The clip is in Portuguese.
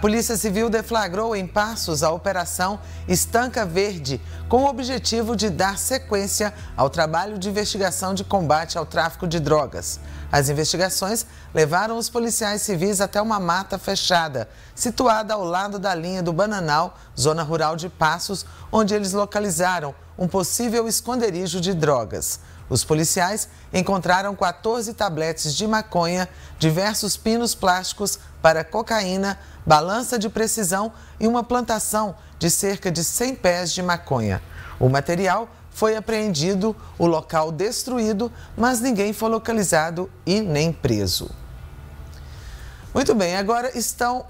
Polícia Civil deflagrou em Passos a Operação Estanca Verde, com o objetivo de dar sequência ao trabalho de investigação de combate ao tráfico de drogas. As investigações levaram os policiais civis até uma mata fechada, situada ao lado da linha do Bananal, zona rural de Passos, onde eles localizaram um possível esconderijo de drogas. Os policiais encontraram 14 tabletes de maconha, diversos pinos plásticos para cocaína, balança de precisão e uma plantação de cerca de 100 pés de maconha. O material foi apreendido, o local destruído, mas ninguém foi localizado e nem preso. Muito bem, agora estão